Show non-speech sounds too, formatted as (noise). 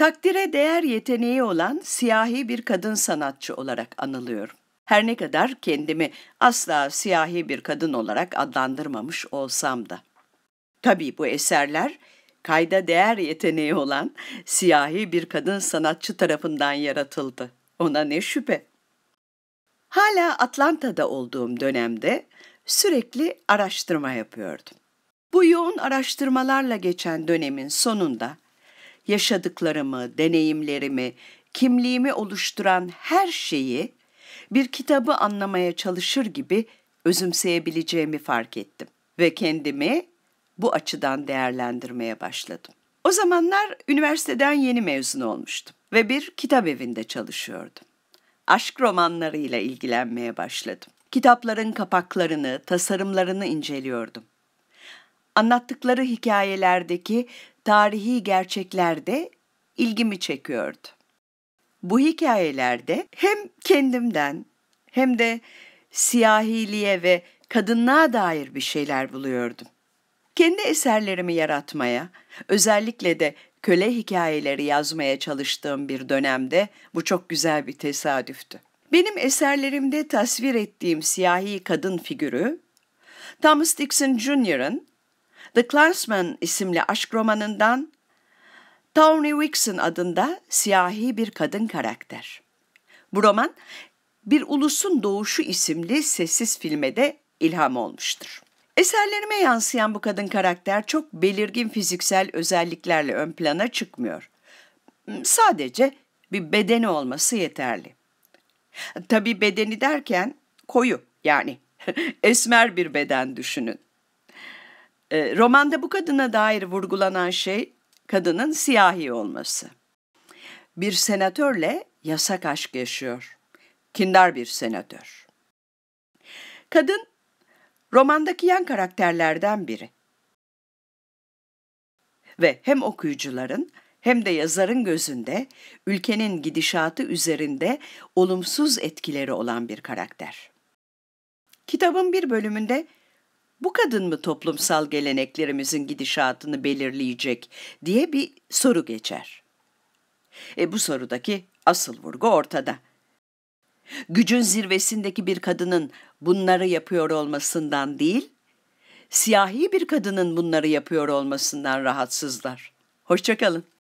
Takdire değer yeteneği olan siyahi bir kadın sanatçı olarak anılıyorum. Her ne kadar kendimi asla siyahi bir kadın olarak adlandırmamış olsam da. Tabii bu eserler kayda değer yeteneği olan siyahi bir kadın sanatçı tarafından yaratıldı. Ona ne şüphe. Hala Atlanta'da olduğum dönemde sürekli araştırma yapıyordum. Bu yoğun araştırmalarla geçen dönemin sonunda yaşadıklarımı, deneyimlerimi, kimliğimi oluşturan her şeyi bir kitabı anlamaya çalışır gibi özümseyebileceğimi fark ettim ve kendimi bu açıdan değerlendirmeye başladım. O zamanlar üniversiteden yeni mezun olmuştum ve bir kitap evinde çalışıyordum. Aşk romanlarıyla ilgilenmeye başladım. Kitapların kapaklarını, tasarımlarını inceliyordum. Anlattıkları hikayelerdeki tarihi gerçeklerde ilgimi çekiyordu. Bu hikayelerde hem kendimden hem de siyahiliğe ve kadınlığa dair bir şeyler buluyordum. Kendi eserlerimi yaratmaya, özellikle de köle hikayeleri yazmaya çalıştığım bir dönemde bu çok güzel bir tesadüftü. Benim eserlerimde tasvir ettiğim siyahi kadın figürü, Thomas Dixon Jr.'ın The Clansman isimli aşk romanından Tawny Wixon adında siyahi bir kadın karakter. Bu roman Bir Ulusun Doğuşu isimli sessiz filme de ilham olmuştur. Eserlerime yansıyan bu kadın karakter çok belirgin fiziksel özelliklerle ön plana çıkmıyor. Hmm, sadece bir bedeni olması yeterli. Tabi bedeni derken koyu yani (laughs) esmer bir beden düşünün. Ee, romanda bu kadına dair vurgulanan şey kadının siyahi olması. Bir senatörle yasak aşk yaşıyor. Kindar bir senatör. Kadın romandaki yan karakterlerden biri. Ve hem okuyucuların hem de yazarın gözünde ülkenin gidişatı üzerinde olumsuz etkileri olan bir karakter. Kitabın bir bölümünde bu kadın mı toplumsal geleneklerimizin gidişatını belirleyecek diye bir soru geçer. E bu sorudaki asıl vurgu ortada. Gücün zirvesindeki bir kadının bunları yapıyor olmasından değil, siyahi bir kadının bunları yapıyor olmasından rahatsızlar. Hoşçakalın.